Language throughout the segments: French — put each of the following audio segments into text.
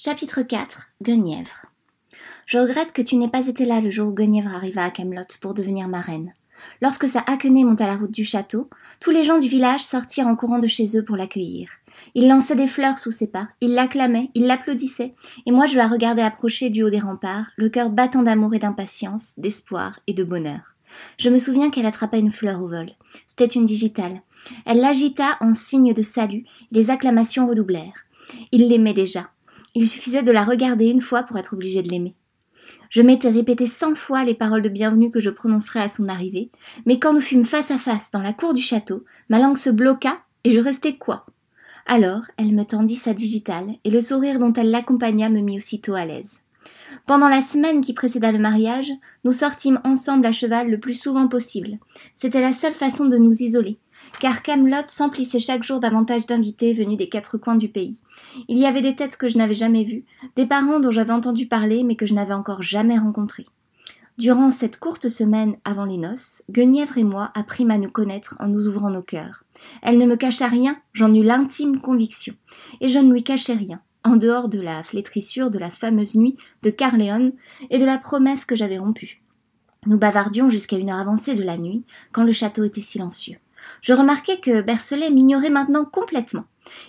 Chapitre 4 Guenièvre Je regrette que tu n'aies pas été là le jour où Guenièvre arriva à Camelot pour devenir ma reine. Lorsque sa haquenée monta la route du château, tous les gens du village sortirent en courant de chez eux pour l'accueillir. Il lançait des fleurs sous ses pas, ils l'acclamaient, ils l'applaudissaient, et moi je la regardais approcher du haut des remparts, le cœur battant d'amour et d'impatience, d'espoir et de bonheur. Je me souviens qu'elle attrapa une fleur au vol. C'était une digitale. Elle l'agita en signe de salut, les acclamations redoublèrent. Il l'aimait déjà. Il suffisait de la regarder une fois pour être obligé de l'aimer. Je m'étais répété cent fois les paroles de bienvenue que je prononcerais à son arrivée, mais quand nous fûmes face à face dans la cour du château, ma langue se bloqua et je restai quoi Alors, elle me tendit sa digitale et le sourire dont elle l'accompagna me mit aussitôt à l'aise. Pendant la semaine qui précéda le mariage, nous sortîmes ensemble à cheval le plus souvent possible. C'était la seule façon de nous isoler, car Camelot s'emplissait chaque jour davantage d'invités venus des quatre coins du pays. Il y avait des têtes que je n'avais jamais vues, des parents dont j'avais entendu parler mais que je n'avais encore jamais rencontrés. Durant cette courte semaine avant les noces, Guenièvre et moi apprîmes à nous connaître en nous ouvrant nos cœurs. Elle ne me cacha rien, j'en eus l'intime conviction, et je ne lui cachai rien en dehors de la flétrissure de la fameuse nuit de Carléon et de la promesse que j'avais rompue. Nous bavardions jusqu'à une heure avancée de la nuit, quand le château était silencieux. Je remarquai que Bercelet m'ignorait maintenant complètement.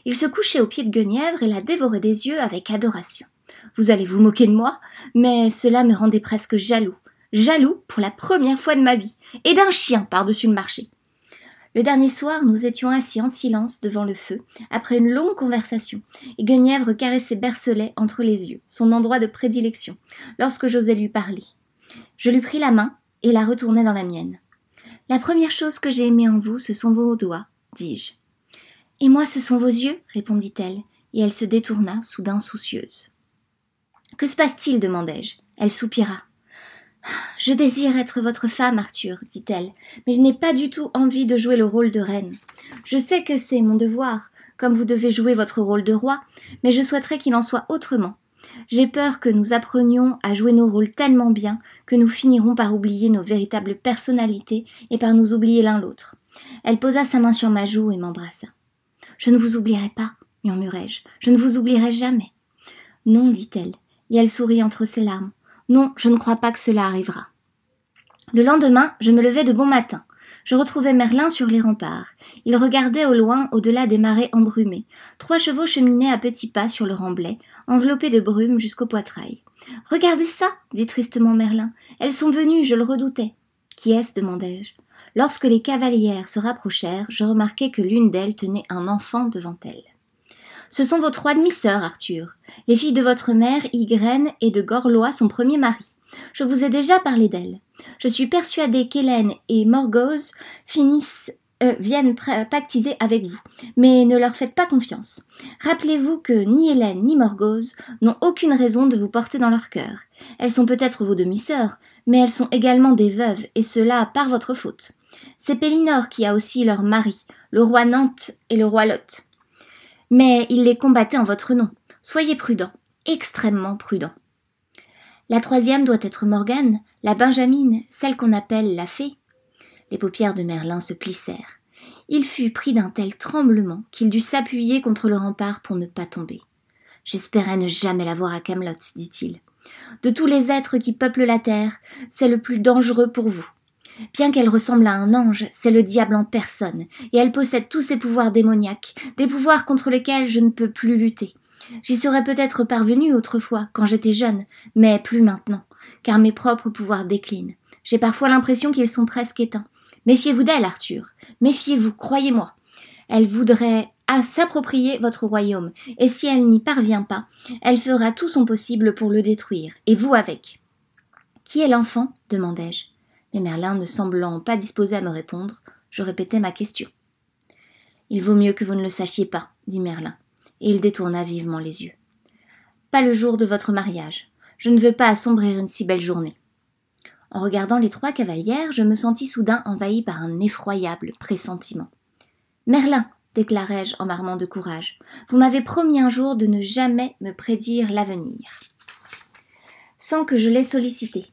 Il se couchait au pied de Guenièvre et la dévorait des yeux avec adoration. Vous allez vous moquer de moi, mais cela me rendait presque jaloux. Jaloux pour la première fois de ma vie, et d'un chien par-dessus le marché. Le dernier soir, nous étions assis en silence devant le feu, après une longue conversation, et Guenièvre caressait Bercelet entre les yeux, son endroit de prédilection, lorsque j'osais lui parler. Je lui pris la main et la retournai dans la mienne. La première chose que j'ai aimée en vous, ce sont vos doigts, dis-je. Et moi, ce sont vos yeux, répondit-elle, et elle se détourna, soudain soucieuse. Que se passe-t-il demandai-je. Elle soupira. Je désire être votre femme, Arthur, dit-elle, mais je n'ai pas du tout envie de jouer le rôle de reine. Je sais que c'est mon devoir, comme vous devez jouer votre rôle de roi, mais je souhaiterais qu'il en soit autrement. J'ai peur que nous apprenions à jouer nos rôles tellement bien que nous finirons par oublier nos véritables personnalités et par nous oublier l'un l'autre. Elle posa sa main sur ma joue et m'embrassa. Je ne vous oublierai pas, murmurai-je. Je ne vous oublierai jamais. Non, dit-elle, et elle sourit entre ses larmes. Non, je ne crois pas que cela arrivera. Le lendemain, je me levai de bon matin. Je retrouvai Merlin sur les remparts. Il regardait au loin, au-delà des marais embrumés. Trois chevaux cheminaient à petits pas sur le remblai, enveloppés de brume jusqu'au poitrail. Regardez ça, dit tristement Merlin. Elles sont venues, je le redoutais. Qui est-ce demandai-je. Lorsque les cavalières se rapprochèrent, je remarquai que l'une d'elles tenait un enfant devant elle. Ce sont vos trois demi-sœurs, Arthur. Les filles de votre mère, Ygraine, et de Gorlois, son premier mari. Je vous ai déjà parlé d'elles. Je suis persuadée qu'Hélène et Morgose finissent euh, viennent pactiser avec vous, mais ne leur faites pas confiance. Rappelez-vous que ni Hélène ni Morgose n'ont aucune raison de vous porter dans leur cœur. Elles sont peut-être vos demi-sœurs, mais elles sont également des veuves, et cela par votre faute. C'est Pélinor qui a aussi leur mari, le roi Nantes et le roi Lot mais il les combattait en votre nom. Soyez prudent, extrêmement prudent. La troisième doit être Morgane, la Benjamine, celle qu'on appelle la fée. Les paupières de Merlin se plissèrent. Il fut pris d'un tel tremblement qu'il dut s'appuyer contre le rempart pour ne pas tomber. J'espérais ne jamais la voir à Camelot, dit-il. De tous les êtres qui peuplent la terre, c'est le plus dangereux pour vous. Bien qu'elle ressemble à un ange, c'est le diable en personne, et elle possède tous ses pouvoirs démoniaques, des pouvoirs contre lesquels je ne peux plus lutter. J'y serais peut-être parvenue autrefois, quand j'étais jeune, mais plus maintenant, car mes propres pouvoirs déclinent. J'ai parfois l'impression qu'ils sont presque éteints. Méfiez-vous d'elle, Arthur. Méfiez-vous, croyez-moi. Elle voudrait à s'approprier votre royaume, et si elle n'y parvient pas, elle fera tout son possible pour le détruire, et vous avec. Qui est l'enfant demandai-je mais Merlin ne semblant pas disposé à me répondre, je répétai ma question. Il vaut mieux que vous ne le sachiez pas, dit Merlin, et il détourna vivement les yeux. Pas le jour de votre mariage. Je ne veux pas assombrir une si belle journée. En regardant les trois cavalières, je me sentis soudain envahi par un effroyable pressentiment. Merlin, déclarai-je en marmant de courage, vous m'avez promis un jour de ne jamais me prédire l'avenir. Sans que je l'aie sollicité,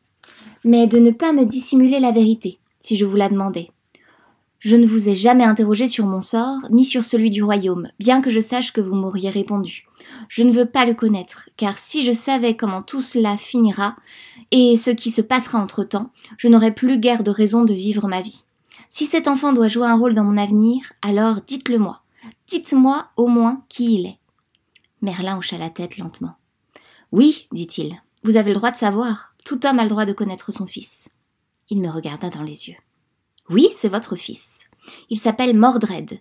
mais de ne pas me dissimuler la vérité, si je vous la demandais. Je ne vous ai jamais interrogé sur mon sort, ni sur celui du royaume, bien que je sache que vous m'auriez répondu. Je ne veux pas le connaître, car si je savais comment tout cela finira, et ce qui se passera entre temps, je n'aurais plus guère de raison de vivre ma vie. Si cet enfant doit jouer un rôle dans mon avenir, alors dites-le moi. Dites-moi au moins qui il est. Merlin hocha la tête lentement. Oui, dit-il, vous avez le droit de savoir. Tout homme a le droit de connaître son fils. Il me regarda dans les yeux. Oui, c'est votre fils. Il s'appelle Mordred.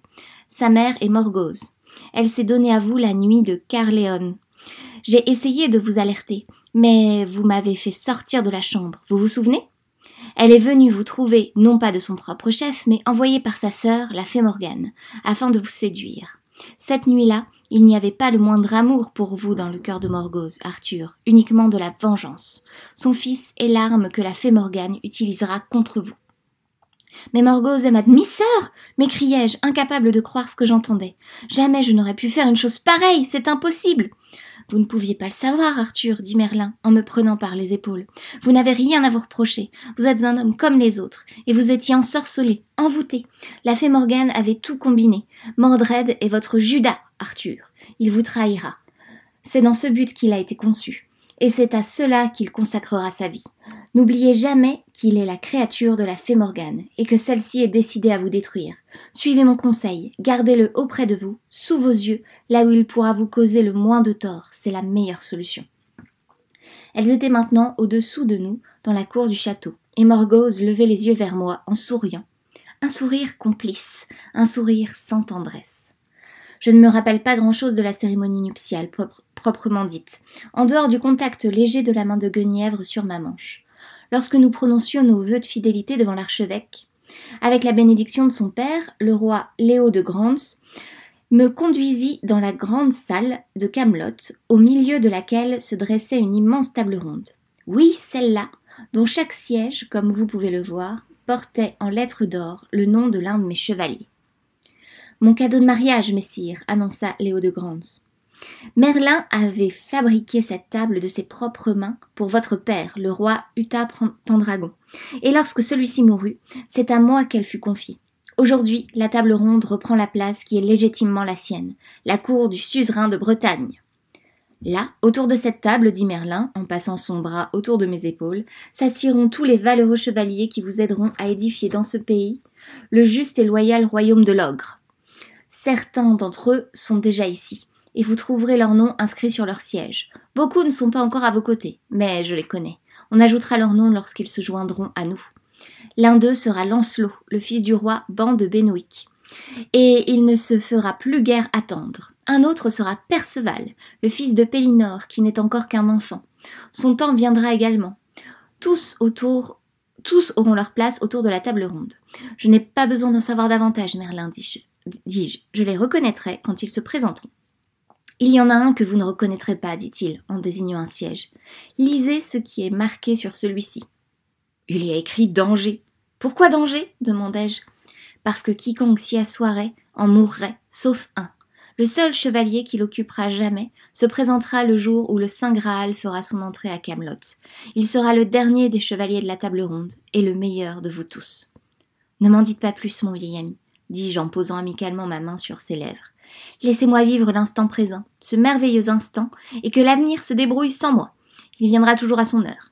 Sa mère est Morgose. Elle s'est donnée à vous la nuit de Carleon. J'ai essayé de vous alerter, mais vous m'avez fait sortir de la chambre. Vous vous souvenez Elle est venue vous trouver, non pas de son propre chef, mais envoyée par sa sœur, la fée Morgane, afin de vous séduire. Cette nuit-là, il n'y avait pas le moindre amour pour vous dans le cœur de Morgoth, Arthur, uniquement de la vengeance. Son fils est l'arme que la fée Morgane utilisera contre vous. Mais Morgoth est ma demi-sœur m'écriai-je, incapable de croire ce que j'entendais. Jamais je n'aurais pu faire une chose pareille, c'est impossible vous ne pouviez pas le savoir, Arthur, dit Merlin, en me prenant par les épaules. Vous n'avez rien à vous reprocher. Vous êtes un homme comme les autres, et vous étiez ensorcelé, envoûté. La fée Morgane avait tout combiné. Mordred est votre Judas, Arthur. Il vous trahira. C'est dans ce but qu'il a été conçu, et c'est à cela qu'il consacrera sa vie. N'oubliez jamais qu'il est la créature de la fée Morgane et que celle-ci est décidée à vous détruire. Suivez mon conseil, gardez-le auprès de vous, sous vos yeux, là où il pourra vous causer le moins de tort, c'est la meilleure solution. Elles étaient maintenant au-dessous de nous, dans la cour du château, et Morgose levait les yeux vers moi en souriant. Un sourire complice, un sourire sans tendresse. Je ne me rappelle pas grand-chose de la cérémonie nuptiale proprement dite, en dehors du contact léger de la main de Guenièvre sur ma manche lorsque nous prononcions nos vœux de fidélité devant l'archevêque. Avec la bénédiction de son père, le roi Léo de Grance me conduisit dans la grande salle de Camelot, au milieu de laquelle se dressait une immense table ronde. Oui, celle-là, dont chaque siège, comme vous pouvez le voir, portait en lettres d'or le nom de l'un de mes chevaliers. Mon cadeau de mariage, messire, annonça Léo de Grance. Merlin avait fabriqué cette table de ses propres mains pour votre père, le roi Uta Pendragon. Et lorsque celui-ci mourut, c'est à moi qu'elle fut confiée. Aujourd'hui, la table ronde reprend la place qui est légitimement la sienne, la cour du suzerain de Bretagne. Là, autour de cette table, dit Merlin, en passant son bras autour de mes épaules, s'assiront tous les valeureux chevaliers qui vous aideront à édifier dans ce pays le juste et loyal royaume de l'ogre. Certains d'entre eux sont déjà ici et vous trouverez leurs noms inscrits sur leur siège. Beaucoup ne sont pas encore à vos côtés, mais je les connais. On ajoutera leurs noms lorsqu'ils se joindront à nous. L'un d'eux sera Lancelot, le fils du roi Ban de Benwick. Et il ne se fera plus guère attendre. Un autre sera Perceval, le fils de Pélinor, qui n'est encore qu'un enfant. Son temps viendra également. Tous autour tous auront leur place autour de la table ronde. Je n'ai pas besoin d'en savoir davantage, Merlin, dis-je. je les reconnaîtrai quand ils se présenteront. Il y en a un que vous ne reconnaîtrez pas, dit-il, en désignant un siège. Lisez ce qui est marqué sur celui-ci. Il y a écrit danger. Pourquoi danger demandai-je. Parce que quiconque s'y assoirait en mourrait, sauf un. Le seul chevalier qui l'occupera jamais se présentera le jour où le Saint Graal fera son entrée à Camelot. Il sera le dernier des chevaliers de la table ronde et le meilleur de vous tous. Ne m'en dites pas plus, mon vieil ami, dis-je en posant amicalement ma main sur ses lèvres. Laissez-moi vivre l'instant présent, ce merveilleux instant, et que l'avenir se débrouille sans moi. Il viendra toujours à son heure.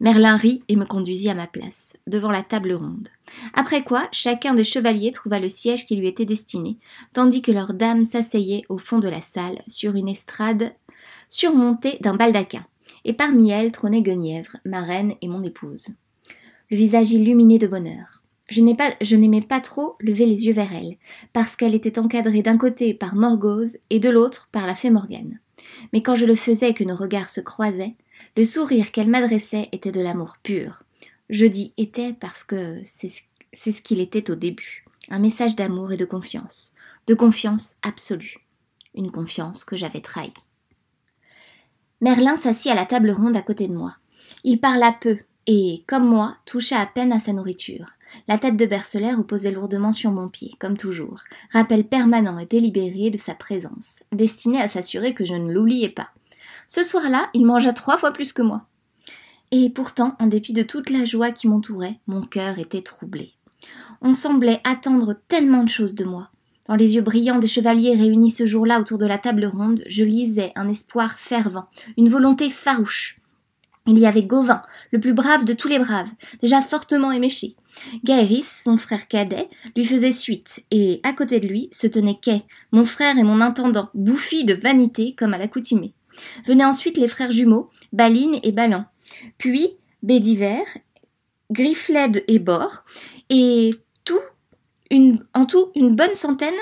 Merlin rit et me conduisit à ma place, devant la table ronde. Après quoi, chacun des chevaliers trouva le siège qui lui était destiné, tandis que leurs dames s'asseyaient au fond de la salle, sur une estrade surmontée d'un baldaquin, et parmi elles trônait Guenièvre, ma reine et mon épouse. Le visage illuminé de bonheur. Je n'aimais pas, trop lever les yeux vers elle, parce qu'elle était encadrée d'un côté par Morgause et de l'autre par la fée Morgane. Mais quand je le faisais et que nos regards se croisaient, le sourire qu'elle m'adressait était de l'amour pur. Je dis était parce que c'est ce qu'il était au début, un message d'amour et de confiance, de confiance absolue, une confiance que j'avais trahie. Merlin s'assit à la table ronde à côté de moi. Il parla peu et, comme moi, toucha à peine à sa nourriture. La tête de Bercelet reposait lourdement sur mon pied, comme toujours, rappel permanent et délibéré de sa présence, destiné à s'assurer que je ne l'oubliais pas. Ce soir-là, il mangea trois fois plus que moi. Et pourtant, en dépit de toute la joie qui m'entourait, mon cœur était troublé. On semblait attendre tellement de choses de moi. Dans les yeux brillants des chevaliers réunis ce jour-là autour de la table ronde, je lisais un espoir fervent, une volonté farouche. Il y avait Gauvin, le plus brave de tous les braves, déjà fortement éméché. Gaéris, son frère cadet, lui faisait suite, et à côté de lui se tenait Kay, mon frère et mon intendant, bouffi de vanité comme à l'accoutumée. Venaient ensuite les frères jumeaux, Baline et Balan, puis Bédiver, Griffled et Bor, et tout une, en tout une bonne centaine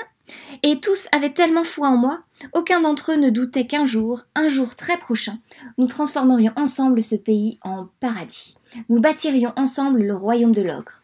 et tous avaient tellement foi en moi, aucun d'entre eux ne doutait qu'un jour, un jour très prochain, nous transformerions ensemble ce pays en paradis. Nous bâtirions ensemble le royaume de l'ogre.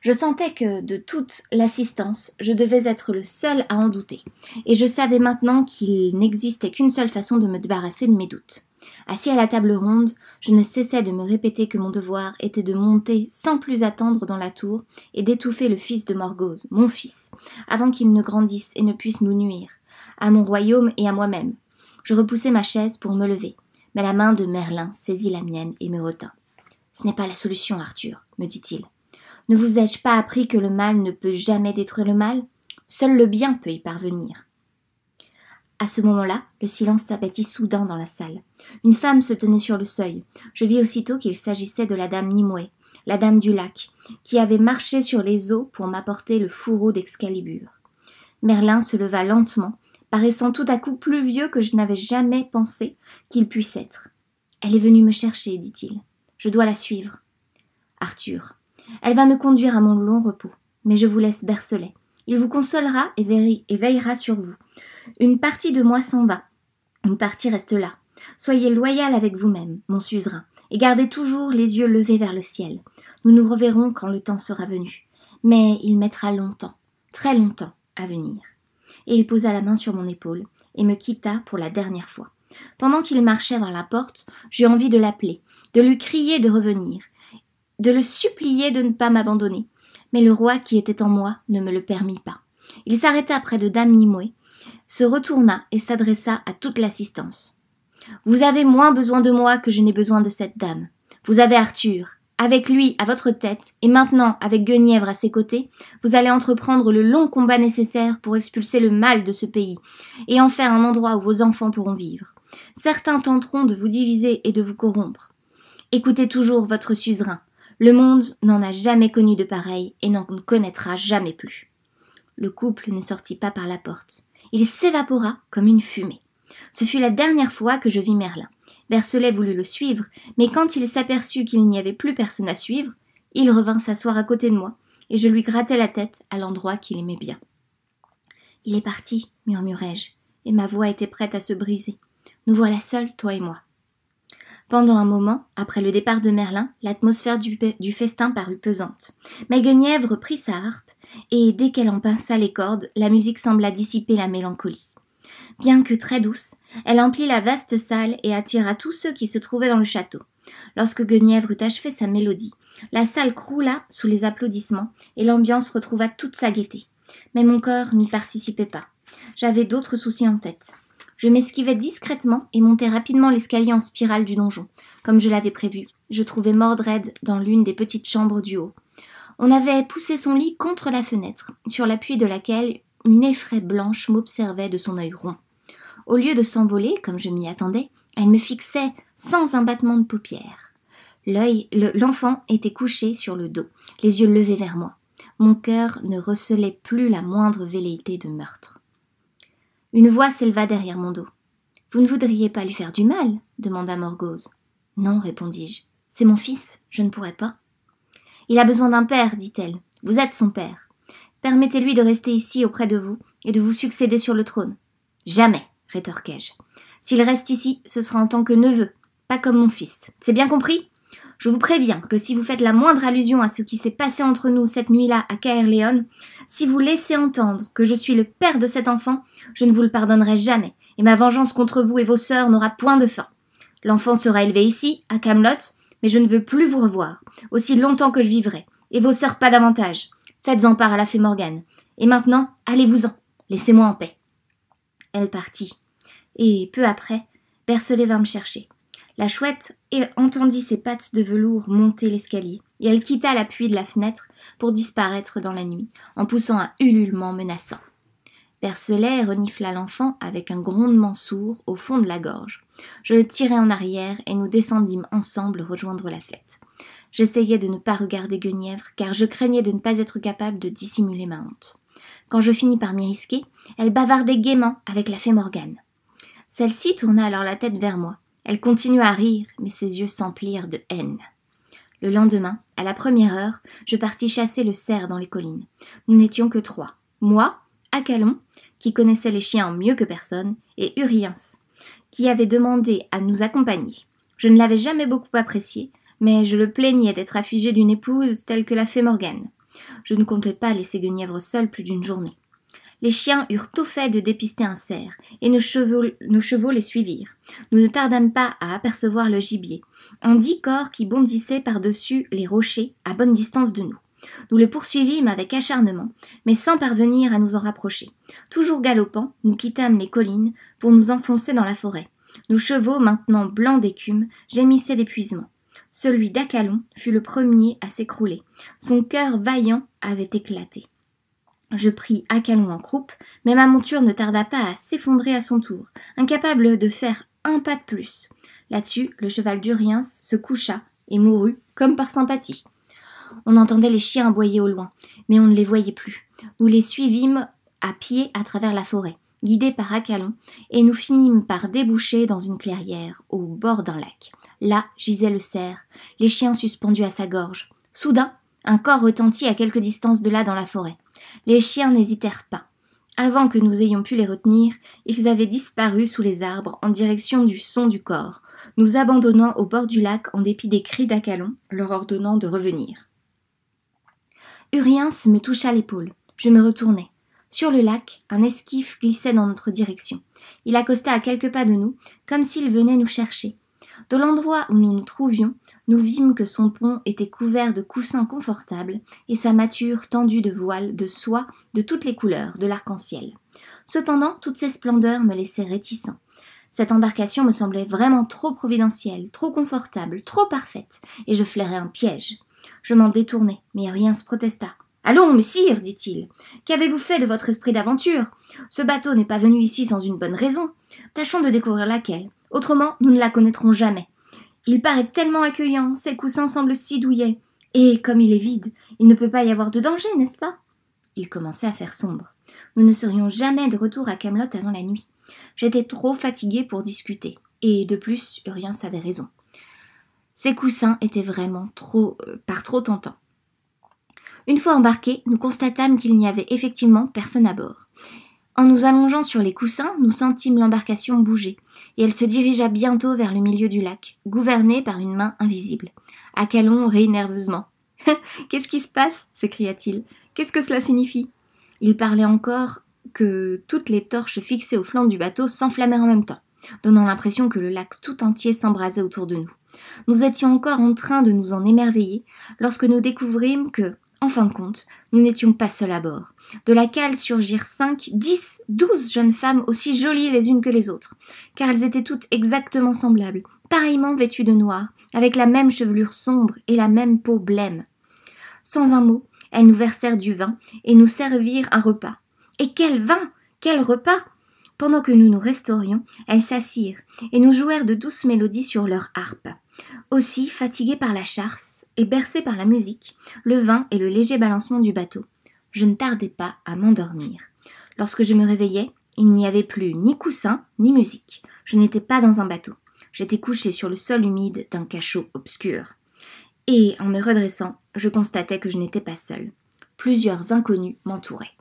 Je sentais que, de toute l'assistance, je devais être le seul à en douter, et je savais maintenant qu'il n'existait qu'une seule façon de me débarrasser de mes doutes. Assis à la table ronde, je ne cessais de me répéter que mon devoir était de monter sans plus attendre dans la tour et d'étouffer le fils de Morgose, mon fils, avant qu'il ne grandisse et ne puisse nous nuire, à mon royaume et à moi-même. Je repoussai ma chaise pour me lever, mais la main de Merlin saisit la mienne et me retint. Ce n'est pas la solution, Arthur, me dit-il. Ne vous ai-je pas appris que le mal ne peut jamais détruire le mal Seul le bien peut y parvenir. À ce moment-là, le silence s'abattit soudain dans la salle. Une femme se tenait sur le seuil. Je vis aussitôt qu'il s'agissait de la dame Nimue, la dame du lac, qui avait marché sur les eaux pour m'apporter le fourreau d'Excalibur. Merlin se leva lentement, paraissant tout à coup plus vieux que je n'avais jamais pensé qu'il puisse être. Elle est venue me chercher, dit-il. Je dois la suivre. Arthur, elle va me conduire à mon long repos, mais je vous laisse Bercelet. Il vous consolera et, veillera sur vous. Une partie de moi s'en va, une partie reste là. Soyez loyal avec vous-même, mon suzerain, et gardez toujours les yeux levés vers le ciel. Nous nous reverrons quand le temps sera venu, mais il mettra longtemps, très longtemps, à venir. Et il posa la main sur mon épaule et me quitta pour la dernière fois. Pendant qu'il marchait vers la porte, j'eus envie de l'appeler, de lui crier de revenir, de le supplier de ne pas m'abandonner. Mais le roi qui était en moi ne me le permit pas. Il s'arrêta près de Dame se retourna et s'adressa à toute l'assistance. Vous avez moins besoin de moi que je n'ai besoin de cette dame. Vous avez Arthur. Avec lui à votre tête, et maintenant avec Guenièvre à ses côtés, vous allez entreprendre le long combat nécessaire pour expulser le mal de ce pays, et en faire un endroit où vos enfants pourront vivre. Certains tenteront de vous diviser et de vous corrompre. Écoutez toujours votre suzerain. Le monde n'en a jamais connu de pareil et n'en connaîtra jamais plus. Le couple ne sortit pas par la porte. Il s'évapora comme une fumée. Ce fut la dernière fois que je vis Merlin. Bercelet voulut le suivre, mais quand il s'aperçut qu'il n'y avait plus personne à suivre, il revint s'asseoir à côté de moi, et je lui grattai la tête à l'endroit qu'il aimait bien. Il est parti, murmurai-je, et ma voix était prête à se briser. Nous voilà seuls, toi et moi. Pendant un moment, après le départ de Merlin, l'atmosphère du, du, festin parut pesante. Mais Guenièvre prit sa harpe et dès qu'elle en pinça les cordes, la musique sembla dissiper la mélancolie. Bien que très douce, elle emplit la vaste salle et attira tous ceux qui se trouvaient dans le château. Lorsque Guenièvre eut achevé sa mélodie, la salle croula sous les applaudissements et l'ambiance retrouva toute sa gaieté. Mais mon corps n'y participait pas. J'avais d'autres soucis en tête. Je m'esquivais discrètement et montai rapidement l'escalier en spirale du donjon. Comme je l'avais prévu, je trouvai Mordred dans l'une des petites chambres du haut. On avait poussé son lit contre la fenêtre, sur l'appui de laquelle une effraie blanche m'observait de son œil rond. Au lieu de s'envoler, comme je m'y attendais, elle me fixait sans un battement de paupières. L'œil, l'enfant était couché sur le dos, les yeux levés vers moi. Mon cœur ne recelait plus la moindre velléité de meurtre. Une voix s'éleva derrière mon dos. Vous ne voudriez pas lui faire du mal demanda Morgose. « Non, répondis-je. C'est mon fils, je ne pourrais pas. Il a besoin d'un père, dit-elle. Vous êtes son père. Permettez-lui de rester ici auprès de vous et de vous succéder sur le trône. Jamais, rétorquai-je. S'il reste ici, ce sera en tant que neveu, pas comme mon fils. C'est bien compris Je vous préviens que si vous faites la moindre allusion à ce qui s'est passé entre nous cette nuit-là à Caerléon, si vous laissez entendre que je suis le père de cet enfant, je ne vous le pardonnerai jamais, et ma vengeance contre vous et vos sœurs n'aura point de fin. L'enfant sera élevé ici, à Camelot, mais je ne veux plus vous revoir, aussi longtemps que je vivrai, et vos sœurs pas davantage. Faites-en part à la fée Morgane. Et maintenant, allez-vous-en, laissez-moi en paix. Elle partit, et peu après, Bercelet vint me chercher. La chouette entendit ses pattes de velours monter l'escalier, et elle quitta l'appui de la fenêtre pour disparaître dans la nuit, en poussant un ululement menaçant. Percelet renifla l'enfant avec un grondement sourd au fond de la gorge. Je le tirai en arrière et nous descendîmes ensemble rejoindre la fête. J'essayais de ne pas regarder Guenièvre, car je craignais de ne pas être capable de dissimuler ma honte. Quand je finis par m'y risquer, elle bavardait gaiement avec la fée Morgane. Celle-ci tourna alors la tête vers moi. Elle continua à rire, mais ses yeux s'emplirent de haine. Le lendemain, à la première heure, je partis chasser le cerf dans les collines. Nous n'étions que trois. Moi, Calon qui connaissait les chiens mieux que personne, et Uriens, qui avait demandé à nous accompagner. Je ne l'avais jamais beaucoup apprécié, mais je le plaignais d'être affligé d'une épouse telle que l'a fée Morgane. Je ne comptais pas laisser Guenièvre seule plus d'une journée. Les chiens eurent tout fait de dépister un cerf, et nos chevaux, nos chevaux les suivirent. Nous ne tardâmes pas à apercevoir le gibier, un dix corps qui bondissait par-dessus les rochers à bonne distance de nous. Nous le poursuivîmes avec acharnement, mais sans parvenir à nous en rapprocher. Toujours galopant, nous quittâmes les collines pour nous enfoncer dans la forêt. Nos chevaux, maintenant blancs d'écume, gémissaient d'épuisement. Celui d'Acalon fut le premier à s'écrouler. Son cœur vaillant avait éclaté. Je pris Acalon en croupe, mais ma monture ne tarda pas à s'effondrer à son tour, incapable de faire un pas de plus. Là-dessus, le cheval d'Uriens se coucha et mourut comme par sympathie. On entendait les chiens aboyer au loin, mais on ne les voyait plus. Nous les suivîmes à pied à travers la forêt, guidés par Acalon, et nous finîmes par déboucher dans une clairière, au bord d'un lac. Là gisait le cerf, les chiens suspendus à sa gorge. Soudain, un corps retentit à quelque distance de là dans la forêt. Les chiens n'hésitèrent pas. Avant que nous ayons pu les retenir, ils avaient disparu sous les arbres en direction du son du corps, nous abandonnant au bord du lac en dépit des cris d'Acalon, leur ordonnant de revenir. Uriens me toucha l'épaule. Je me retournai. Sur le lac, un esquif glissait dans notre direction. Il accosta à quelques pas de nous, comme s'il venait nous chercher. De l'endroit où nous nous trouvions, nous vîmes que son pont était couvert de coussins confortables et sa mâture tendue de voiles de soie de toutes les couleurs de l'arc-en-ciel. Cependant, toutes ces splendeurs me laissaient réticent. Cette embarcation me semblait vraiment trop providentielle, trop confortable, trop parfaite, et je flairais un piège. Je m'en détournai, mais rien se protesta. Allons, messire, dit-il, qu'avez-vous fait de votre esprit d'aventure Ce bateau n'est pas venu ici sans une bonne raison. Tâchons de découvrir laquelle. Autrement, nous ne la connaîtrons jamais. Il paraît tellement accueillant, ses coussins semblent si douillets. Et comme il est vide, il ne peut pas y avoir de danger, n'est-ce pas Il commençait à faire sombre. Nous ne serions jamais de retour à Camelot avant la nuit. J'étais trop fatigué pour discuter. Et de plus, Urien savait raison. Ces coussins étaient vraiment trop euh, par trop tentants. Une fois embarqués, nous constatâmes qu'il n'y avait effectivement personne à bord. En nous allongeant sur les coussins, nous sentîmes l'embarcation bouger, et elle se dirigea bientôt vers le milieu du lac, gouvernée par une main invisible. Acalon rit nerveusement. Qu'est-ce qui se passe s'écria-t-il. Qu'est-ce que cela signifie Il parlait encore que toutes les torches fixées au flanc du bateau s'enflammèrent en même temps, donnant l'impression que le lac tout entier s'embrasait autour de nous. Nous étions encore en train de nous en émerveiller lorsque nous découvrîmes que, en fin de compte, nous n'étions pas seuls à bord. De laquelle surgirent cinq, dix, douze jeunes femmes aussi jolies les unes que les autres, car elles étaient toutes exactement semblables, pareillement vêtues de noir, avec la même chevelure sombre et la même peau blême. Sans un mot, elles nous versèrent du vin et nous servirent un repas. Et quel vin Quel repas Pendant que nous nous restaurions, elles s'assirent et nous jouèrent de douces mélodies sur leur harpe. Aussi, fatigué par la charse et bercé par la musique, le vin et le léger balancement du bateau, je ne tardais pas à m'endormir. Lorsque je me réveillais, il n'y avait plus ni coussin ni musique. Je n'étais pas dans un bateau. J'étais couché sur le sol humide d'un cachot obscur. Et en me redressant, je constatais que je n'étais pas seul. Plusieurs inconnus m'entouraient.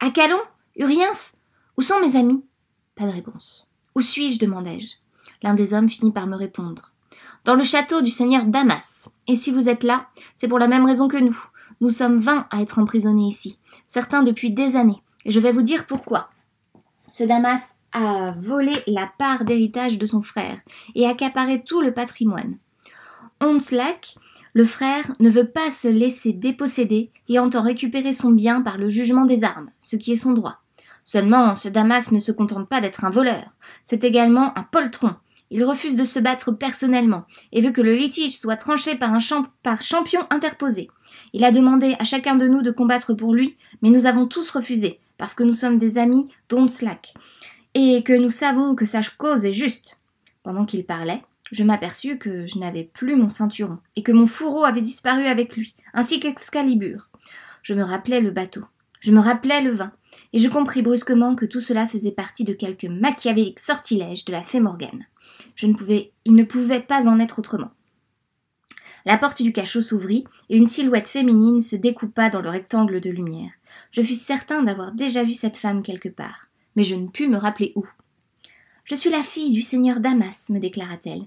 À Calon Uriens Où sont mes amis Pas de réponse. Où suis-je demandai-je. L'un des hommes finit par me répondre dans le château du seigneur Damas. Et si vous êtes là, c'est pour la même raison que nous. Nous sommes vingt à être emprisonnés ici, certains depuis des années. Et je vais vous dire pourquoi. Ce Damas a volé la part d'héritage de son frère et accaparé tout le patrimoine. Onslak, le frère, ne veut pas se laisser déposséder et entend récupérer son bien par le jugement des armes, ce qui est son droit. Seulement, ce Damas ne se contente pas d'être un voleur, c'est également un poltron, il refuse de se battre personnellement et veut que le litige soit tranché par un champ par champion interposé. Il a demandé à chacun de nous de combattre pour lui, mais nous avons tous refusé, parce que nous sommes des amis don't et que nous savons que sa cause est juste. Pendant qu'il parlait, je m'aperçus que je n'avais plus mon ceinturon, et que mon fourreau avait disparu avec lui, ainsi qu'Excalibur. Je me rappelais le bateau, je me rappelais le vin, et je compris brusquement que tout cela faisait partie de quelque machiavélique sortilège de la fée Morgane. Je ne pouvais, il ne pouvait pas en être autrement. La porte du cachot s'ouvrit et une silhouette féminine se découpa dans le rectangle de lumière. Je fus certain d'avoir déjà vu cette femme quelque part, mais je ne pus me rappeler où. Je suis la fille du seigneur Damas, me déclara-t-elle.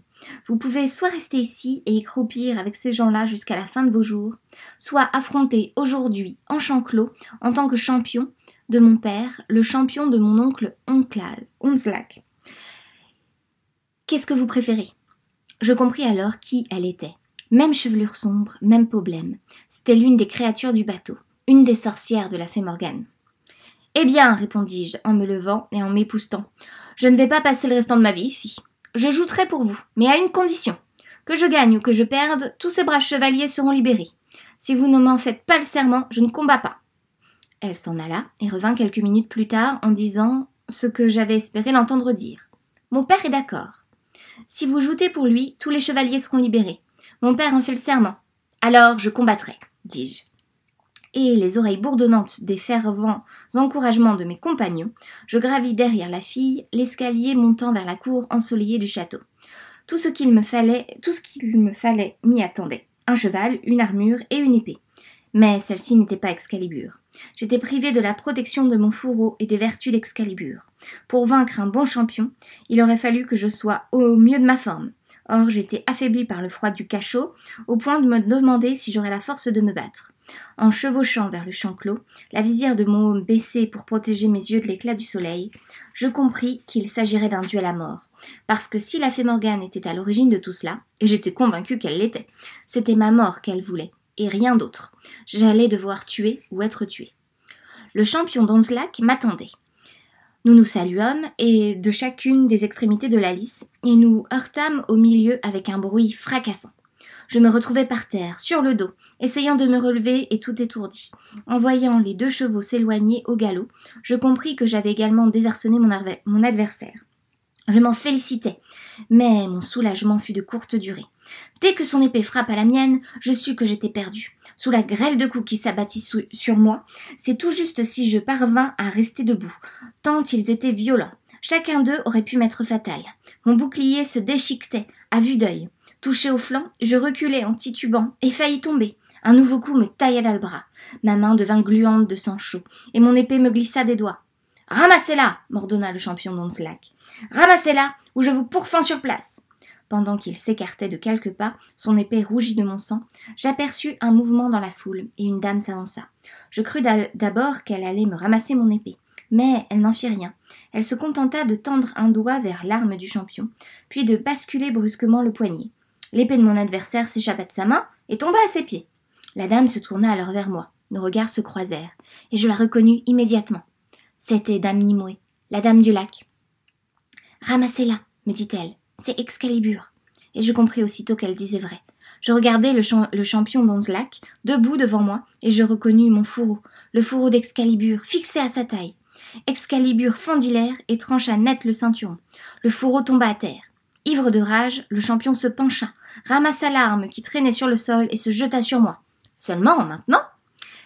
Vous pouvez soit rester ici et écroupir avec ces gens-là jusqu'à la fin de vos jours, soit affronter aujourd'hui, en champ clos, en tant que champion de mon père, le champion de mon oncle Onzlak ». Qu'est-ce que vous préférez Je compris alors qui elle était. Même chevelure sombre, même problème. C'était l'une des créatures du bateau, une des sorcières de la fée Morgane. Eh bien, répondis-je en me levant et en m'époustant, je ne vais pas passer le restant de ma vie ici. Je jouterai pour vous, mais à une condition. Que je gagne ou que je perde, tous ces braves chevaliers seront libérés. Si vous ne m'en faites pas le serment, je ne combats pas. Elle s'en alla et revint quelques minutes plus tard en disant ce que j'avais espéré l'entendre dire. Mon père est d'accord. Si vous joutez pour lui, tous les chevaliers seront libérés. Mon père en fait le serment. Alors je combattrai, dis-je. Et les oreilles bourdonnantes des fervents encouragements de mes compagnons, je gravis derrière la fille l'escalier montant vers la cour ensoleillée du château. Tout ce qu'il me fallait, tout ce qu'il me fallait m'y attendait. Un cheval, une armure et une épée. Mais celle-ci n'était pas Excalibur. J'étais privé de la protection de mon fourreau et des vertus d'Excalibur. Pour vaincre un bon champion, il aurait fallu que je sois au mieux de ma forme. Or, j'étais affaibli par le froid du cachot, au point de me demander si j'aurais la force de me battre. En chevauchant vers le champ clos, la visière de mon homme baissée pour protéger mes yeux de l'éclat du soleil, je compris qu'il s'agirait d'un duel à mort. Parce que si la fée Morgane était à l'origine de tout cela, et j'étais convaincu qu'elle l'était, c'était ma mort qu'elle voulait et rien d'autre. J'allais devoir tuer ou être tué. Le champion d'Anzlac m'attendait. Nous nous saluâmes et de chacune des extrémités de la lisse, et nous heurtâmes au milieu avec un bruit fracassant. Je me retrouvais par terre, sur le dos, essayant de me relever et tout étourdi. En voyant les deux chevaux s'éloigner au galop, je compris que j'avais également désarçonné mon adversaire. Je m'en félicitais, mais mon soulagement fut de courte durée. Dès que son épée frappe à la mienne, je sus que j'étais perdu. Sous la grêle de coups qui s'abattit sur moi, c'est tout juste si je parvins à rester debout, tant ils étaient violents. Chacun d'eux aurait pu m'être fatal. Mon bouclier se déchiquetait, à vue d'œil. Touché au flanc, je reculai en titubant et faillis tomber. Un nouveau coup me tailla dans le bras. Ma main devint gluante de sang chaud, et mon épée me glissa des doigts. Ramassez-la m'ordonna le champion d'Onslac. Ramassez-la, ou je vous pourfends sur place. Pendant qu'il s'écartait de quelques pas, son épée rougie de mon sang, j'aperçus un mouvement dans la foule, et une dame s'avança. Je crus d'abord qu'elle allait me ramasser mon épée, mais elle n'en fit rien. Elle se contenta de tendre un doigt vers l'arme du champion, puis de basculer brusquement le poignet. L'épée de mon adversaire s'échappa de sa main et tomba à ses pieds. La dame se tourna alors vers moi. Nos regards se croisèrent, et je la reconnus immédiatement. C'était Dame Nimue, la dame du lac. Ramassez-la, me dit-elle. C'est Excalibur. Et je compris aussitôt qu'elle disait vrai. Je regardais le, champion le champion lac, debout devant moi, et je reconnus mon fourreau, le fourreau d'Excalibur, fixé à sa taille. Excalibur fendit l'air et trancha net le ceinturon. Le fourreau tomba à terre. Ivre de rage, le champion se pencha, ramassa l'arme qui traînait sur le sol et se jeta sur moi. Seulement, maintenant,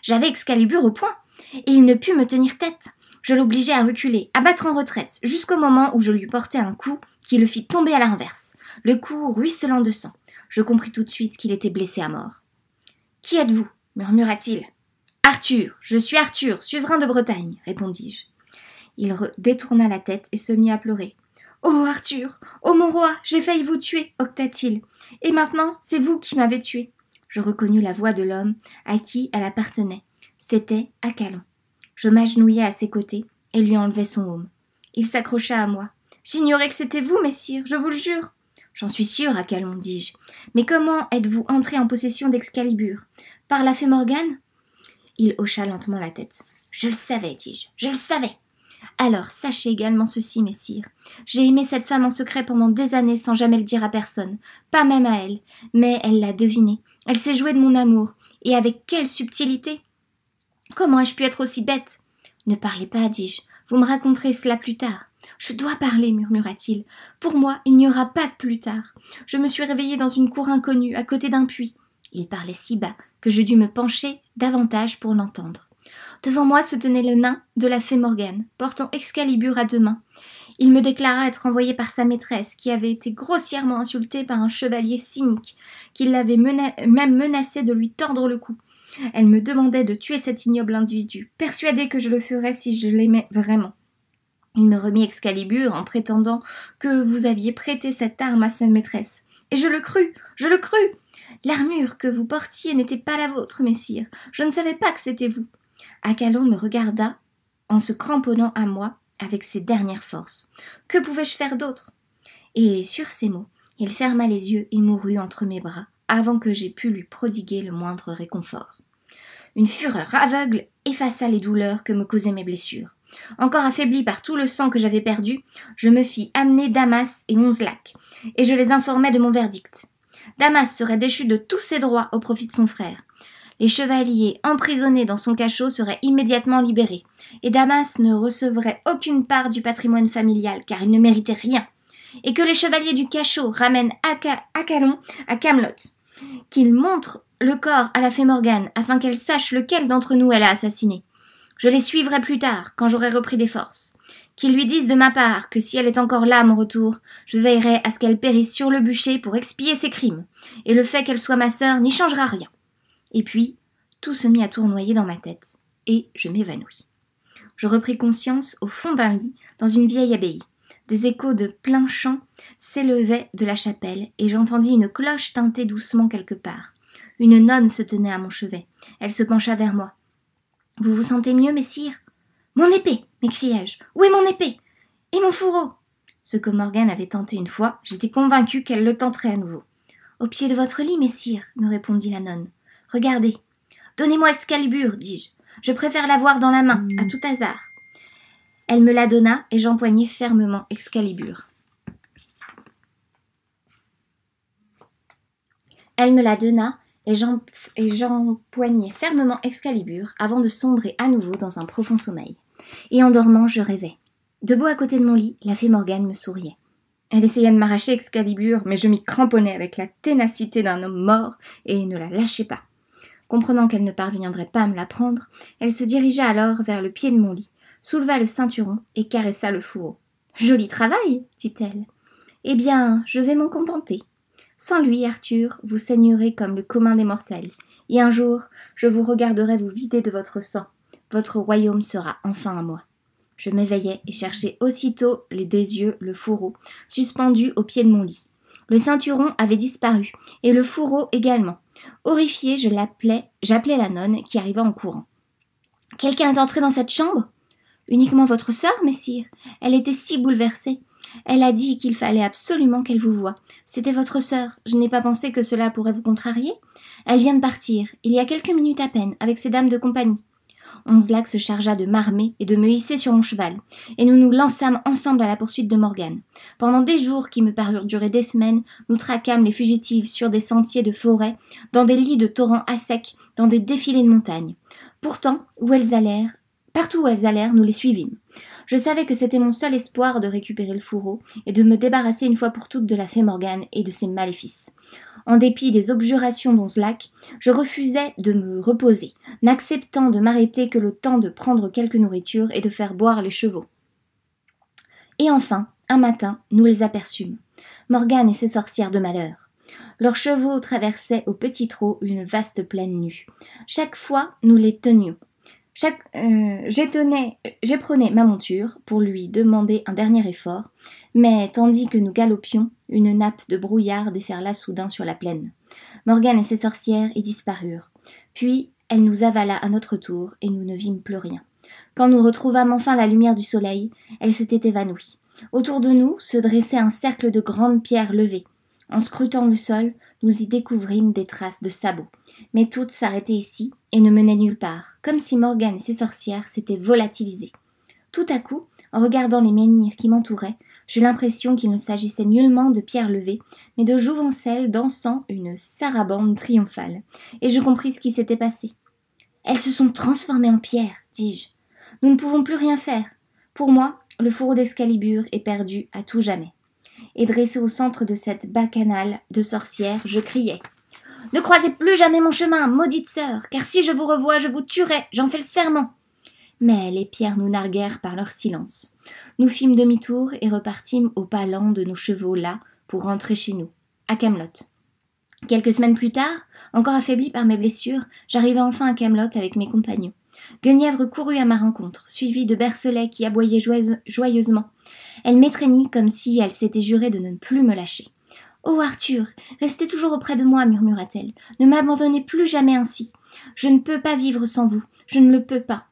j'avais Excalibur au poing, et il ne put me tenir tête je l'obligeais à reculer, à battre en retraite, jusqu'au moment où je lui portai un coup qui le fit tomber à l'inverse. le coup ruisselant de sang. Je compris tout de suite qu'il était blessé à mort. Qui êtes-vous murmura-t-il. Arthur, je suis Arthur, suzerain de Bretagne, répondis-je. Il détourna la tête et se mit à pleurer. Oh Arthur, oh mon roi, j'ai failli vous tuer, octa-t-il. Et maintenant, c'est vous qui m'avez tué. Je reconnus la voix de l'homme à qui elle appartenait. C'était Acalon. Je m'agenouillai à ses côtés et lui enlevai son homme. Il s'accrocha à moi. J'ignorais que c'était vous, messire, je vous le jure. J'en suis sûre, à Calon, dis-je. Mais comment êtes-vous entré en possession d'Excalibur Par la fée Morgane Il hocha lentement la tête. Je le savais, dis-je, je le savais. Alors, sachez également ceci, messire. J'ai aimé cette femme en secret pendant des années sans jamais le dire à personne, pas même à elle. Mais elle l'a deviné. Elle s'est jouée de mon amour. Et avec quelle subtilité Comment ai-je pu être aussi bête Ne parlez pas, dis-je. Vous me raconterez cela plus tard. Je dois parler, murmura-t-il. Pour moi, il n'y aura pas de plus tard. Je me suis réveillée dans une cour inconnue, à côté d'un puits. Il parlait si bas que je dus me pencher davantage pour l'entendre. Devant moi se tenait le nain de la fée Morgane, portant Excalibur à deux mains. Il me déclara être envoyé par sa maîtresse, qui avait été grossièrement insultée par un chevalier cynique, qui l'avait même menacé de lui tordre le cou. Elle me demandait de tuer cet ignoble individu, persuadée que je le ferais si je l'aimais vraiment. Il me remit Excalibur en prétendant que vous aviez prêté cette arme à sa maîtresse. Et je le crus, je le crus. L'armure que vous portiez n'était pas la vôtre, messire. Je ne savais pas que c'était vous. Acalon me regarda en se cramponnant à moi avec ses dernières forces. Que pouvais-je faire d'autre Et sur ces mots, il ferma les yeux et mourut entre mes bras avant que j'aie pu lui prodiguer le moindre réconfort. Une fureur aveugle effaça les douleurs que me causaient mes blessures. Encore affaibli par tout le sang que j'avais perdu, je me fis amener Damas et Onze et je les informai de mon verdict. Damas serait déchu de tous ses droits au profit de son frère. Les chevaliers emprisonnés dans son cachot seraient immédiatement libérés, et Damas ne recevrait aucune part du patrimoine familial, car il ne méritait rien, et que les chevaliers du cachot ramènent Acalon à Camelot qu'il montre le corps à la fée Morgane afin qu'elle sache lequel d'entre nous elle a assassiné. Je les suivrai plus tard, quand j'aurai repris des forces. Qu'il lui dise de ma part que si elle est encore là à mon retour, je veillerai à ce qu'elle périsse sur le bûcher pour expier ses crimes, et le fait qu'elle soit ma sœur n'y changera rien. Et puis, tout se mit à tournoyer dans ma tête, et je m'évanouis. Je repris conscience au fond d'un lit, dans une vieille abbaye des échos de plein chant s'élevaient de la chapelle, et j'entendis une cloche tinter doucement quelque part. Une nonne se tenait à mon chevet. Elle se pencha vers moi. Vous vous sentez mieux, messire Mon épée m'écriai-je. Où est mon épée Et mon fourreau Ce que Morgan avait tenté une fois, j'étais convaincu qu'elle le tenterait à nouveau. Au pied de votre lit, messire, me répondit la nonne. Regardez. Donnez-moi Excalibur, dis-je. Je préfère l'avoir dans la main, à hmm. tout hasard. Elle me la donna et j'empoignai fermement Excalibur. Elle me la donna et j'empoignai fermement Excalibur avant de sombrer à nouveau dans un profond sommeil. Et en dormant, je rêvais. Debout à côté de mon lit, la fée Morgane me souriait. Elle essayait de m'arracher Excalibur, mais je m'y cramponnais avec la ténacité d'un homme mort et ne la lâchais pas. Comprenant qu'elle ne parviendrait pas à me la prendre, elle se dirigea alors vers le pied de mon lit, souleva le ceinturon et caressa le fourreau. Joli travail, dit-elle. Eh bien, je vais m'en contenter. Sans lui, Arthur, vous saignerez comme le commun des mortels, et un jour, je vous regarderai vous vider de votre sang. Votre royaume sera enfin à moi. Je m'éveillai et cherchai aussitôt les deux yeux le fourreau, suspendu au pied de mon lit. Le ceinturon avait disparu, et le fourreau également. Horrifié, je j'appelai la nonne qui arriva en courant. Quelqu'un est entré dans cette chambre Uniquement votre sœur, messire. Elle était si bouleversée. Elle a dit qu'il fallait absolument qu'elle vous voie. C'était votre sœur. Je n'ai pas pensé que cela pourrait vous contrarier. Elle vient de partir, il y a quelques minutes à peine, avec ses dames de compagnie. lac se chargea de m'armer et de me hisser sur mon cheval, et nous nous lançâmes ensemble à la poursuite de Morgane. Pendant des jours qui me parurent durer des semaines, nous traquâmes les fugitives sur des sentiers de forêt, dans des lits de torrents à sec, dans des défilés de montagnes. Pourtant, où elles allèrent, Partout où elles allèrent, nous les suivîmes. Je savais que c'était mon seul espoir de récupérer le fourreau et de me débarrasser une fois pour toutes de la fée Morgane et de ses maléfices. En dépit des objurations d'Onslac, je refusais de me reposer, n'acceptant de m'arrêter que le temps de prendre quelque nourriture et de faire boire les chevaux. Et enfin, un matin, nous les aperçûmes. Morgane et ses sorcières de malheur. Leurs chevaux traversaient au petit trot une vaste plaine nue. Chaque fois, nous les tenions, euh, j'éprenais ma monture pour lui demander un dernier effort, mais tandis que nous galopions, une nappe de brouillard déferla soudain sur la plaine. Morgan et ses sorcières y disparurent. Puis elle nous avala à notre tour et nous ne vîmes plus rien. Quand nous retrouvâmes enfin la lumière du soleil, elle s'était évanouie. Autour de nous se dressait un cercle de grandes pierres levées. En scrutant le sol, nous y découvrîmes des traces de sabots. Mais toutes s'arrêtaient ici et ne menaient nulle part, comme si Morgane et ses sorcières s'étaient volatilisées. Tout à coup, en regardant les menhirs qui m'entouraient, j'eus l'impression qu'il ne s'agissait nullement de pierres levées, mais de jouvencelles dansant une sarabande triomphale, et je compris ce qui s'était passé. Elles se sont transformées en pierres, dis-je. Nous ne pouvons plus rien faire. Pour moi, le fourreau d'Excalibur est perdu à tout jamais et dressé au centre de cette bacchanale de sorcières, je criais. Ne croisez plus jamais mon chemin, maudite sœur, car si je vous revois, je vous tuerai, j'en fais le serment. Mais les pierres nous narguèrent par leur silence. Nous fîmes demi-tour et repartîmes au pas lent de nos chevaux là pour rentrer chez nous, à Camelot. Quelques semaines plus tard, encore affaibli par mes blessures, j'arrivai enfin à Camelot avec mes compagnons. Guenièvre courut à ma rencontre, suivie de Bercelet qui aboyait joyeusement. Elle m'étreignit comme si elle s'était jurée de ne plus me lâcher. Oh Arthur, restez toujours auprès de moi, murmura-t-elle. Ne m'abandonnez plus jamais ainsi. Je ne peux pas vivre sans vous. Je ne le peux pas.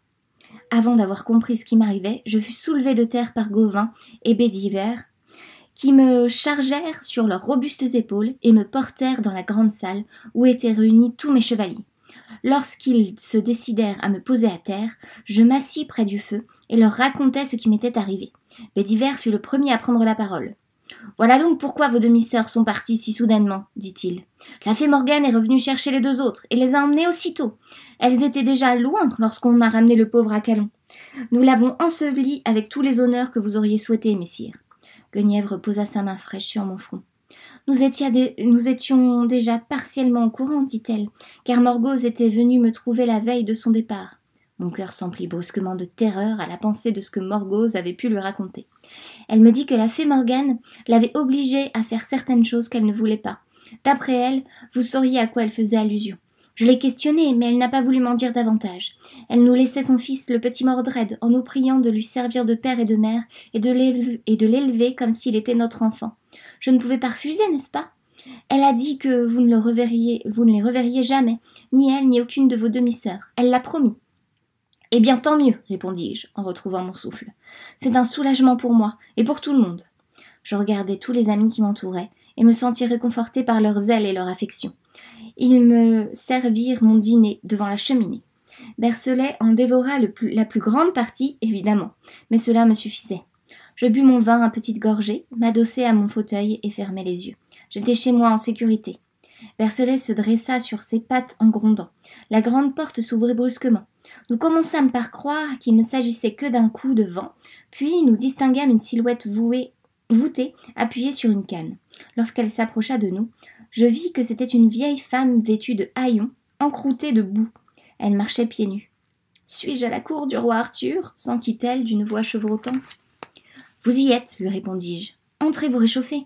Avant d'avoir compris ce qui m'arrivait, je fus soulevée de terre par Gauvin et Bédiver, qui me chargèrent sur leurs robustes épaules et me portèrent dans la grande salle où étaient réunis tous mes chevaliers. Lorsqu'ils se décidèrent à me poser à terre, je m'assis près du feu et leur racontai ce qui m'était arrivé. Bédiver fut le premier à prendre la parole. Voilà donc pourquoi vos demi-sœurs sont parties si soudainement, dit-il. La fée Morgane est revenue chercher les deux autres et les a emmenées aussitôt. Elles étaient déjà loin lorsqu'on m'a ramené le pauvre à Calon. Nous l'avons enseveli avec tous les honneurs que vous auriez souhaités, messire. Guenièvre posa sa main fraîche sur mon front. Nous, étions déjà partiellement au courant, dit-elle, car Morgose était venue me trouver la veille de son départ. Mon cœur s'emplit brusquement de terreur à la pensée de ce que Morgose avait pu lui raconter. Elle me dit que la fée Morgane l'avait obligée à faire certaines choses qu'elle ne voulait pas. D'après elle, vous sauriez à quoi elle faisait allusion. Je l'ai questionnée, mais elle n'a pas voulu m'en dire davantage. Elle nous laissait son fils, le petit Mordred, en nous priant de lui servir de père et de mère, et de l'élever comme s'il était notre enfant je ne pouvais pas refuser, n'est-ce pas Elle a dit que vous ne, le reverriez, vous ne les reverriez jamais, ni elle, ni aucune de vos demi-sœurs. Elle l'a promis. Eh bien, tant mieux, répondis-je, en retrouvant mon souffle. C'est un soulagement pour moi, et pour tout le monde. Je regardais tous les amis qui m'entouraient, et me sentis réconforté par leur zèle et leur affection. Ils me servirent mon dîner devant la cheminée. Bercelet en dévora la plus grande partie, évidemment, mais cela me suffisait. Je bus mon vin à petite gorgée, m'adossai à mon fauteuil et fermai les yeux. J'étais chez moi en sécurité. Bercelet se dressa sur ses pattes en grondant. La grande porte s'ouvrit brusquement. Nous commençâmes par croire qu'il ne s'agissait que d'un coup de vent, puis nous distinguâmes une silhouette vouée, voûtée, appuyée sur une canne. Lorsqu'elle s'approcha de nous, je vis que c'était une vieille femme vêtue de haillons, encroûtée de boue. Elle marchait pieds nus. Suis-je à la cour du roi Arthur s'enquit-elle d'une voix chevrotante. Vous y êtes, lui répondis-je. Entrez vous réchauffer.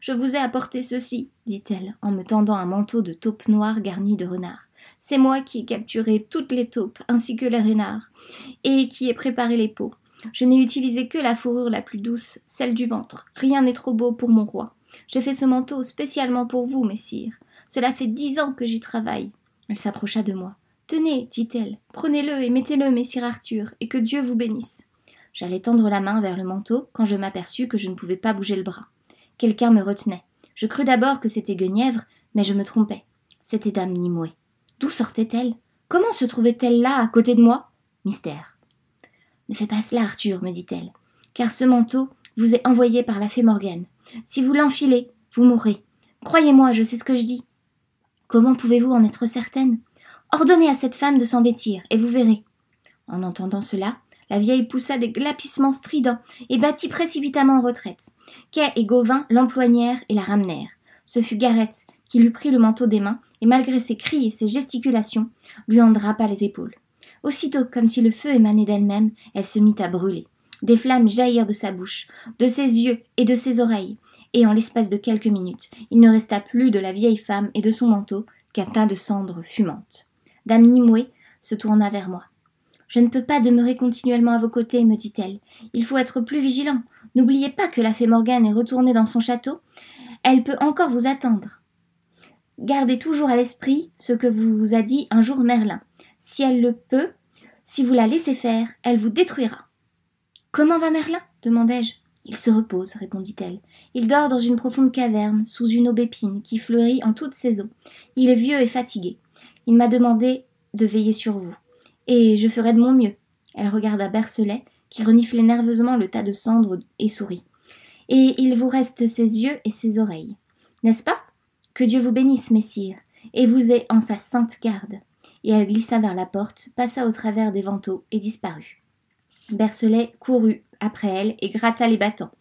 Je vous ai apporté ceci, dit-elle, en me tendant un manteau de taupe noire garni de renards. C'est moi qui ai capturé toutes les taupes, ainsi que les renards, et qui ai préparé les peaux. Je n'ai utilisé que la fourrure la plus douce, celle du ventre. Rien n'est trop beau pour mon roi. J'ai fait ce manteau spécialement pour vous, messire. Cela fait dix ans que j'y travaille. Elle s'approcha de moi. Tenez, dit-elle, prenez-le et mettez-le, messire Arthur, et que Dieu vous bénisse. J'allais tendre la main vers le manteau quand je m'aperçus que je ne pouvais pas bouger le bras. Quelqu'un me retenait. Je crus d'abord que c'était Guenièvre, mais je me trompais. C'était Dame Nimoué. D'où sortait-elle Comment se trouvait-elle là, à côté de moi Mystère. Ne fais pas cela, Arthur, me dit-elle, car ce manteau vous est envoyé par la fée Morgane. Si vous l'enfilez, vous mourrez. Croyez-moi, je sais ce que je dis. Comment pouvez-vous en être certaine Ordonnez à cette femme de s'en et vous verrez. En entendant cela, la vieille poussa des glapissements stridents et battit précipitamment en retraite. Quai et Gauvin l'emploignèrent et la ramenèrent. Ce fut Gareth qui lui prit le manteau des mains et, malgré ses cris et ses gesticulations, lui en drapa les épaules. Aussitôt, comme si le feu émanait d'elle-même, elle se mit à brûler. Des flammes jaillirent de sa bouche, de ses yeux et de ses oreilles, et en l'espace de quelques minutes, il ne resta plus de la vieille femme et de son manteau qu'un tas de cendres fumantes. Dame Nimue se tourna vers moi. Je ne peux pas demeurer continuellement à vos côtés, me dit-elle. Il faut être plus vigilant. N'oubliez pas que la fée Morgane est retournée dans son château. Elle peut encore vous attendre. Gardez toujours à l'esprit ce que vous a dit un jour Merlin. Si elle le peut, si vous la laissez faire, elle vous détruira. Comment va Merlin demandai-je. Il se repose, répondit-elle. Il dort dans une profonde caverne, sous une aubépine qui fleurit en toute saison. Il est vieux et fatigué. Il m'a demandé de veiller sur vous. Et je ferai de mon mieux. Elle regarda Bercelet, qui reniflait nerveusement le tas de cendres et sourit. Et il vous reste ses yeux et ses oreilles. N'est-ce pas Que Dieu vous bénisse, messire, et vous ait en sa sainte garde. Et elle glissa vers la porte, passa au travers des vantaux et disparut. Bercelet courut après elle et gratta les battants.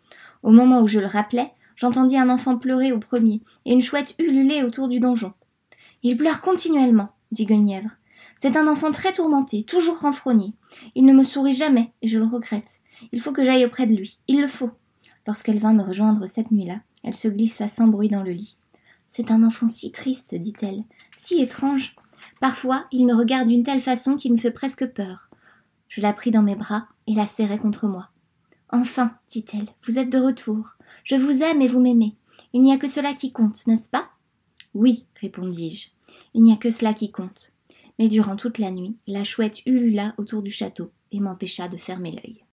Au moment où je le rappelais, j'entendis un enfant pleurer au premier et une chouette ululer autour du donjon. Il pleure continuellement, dit Guenièvre. C'est un enfant très tourmenté, toujours renfrogné. Il ne me sourit jamais, et je le regrette. Il faut que j'aille auprès de lui. Il le faut. Lorsqu'elle vint me rejoindre cette nuit-là, elle se glissa sans bruit dans le lit. C'est un enfant si triste, dit-elle, si étrange. Parfois, il me regarde d'une telle façon qu'il me fait presque peur. Je la pris dans mes bras et la serrai contre moi. Enfin, dit-elle, vous êtes de retour. Je vous aime et vous m'aimez. Il n'y a que cela qui compte, n'est-ce pas Oui, répondis-je. Il n'y a que cela qui compte mais durant toute la nuit, la chouette ulula autour du château et m'empêcha de fermer l'œil.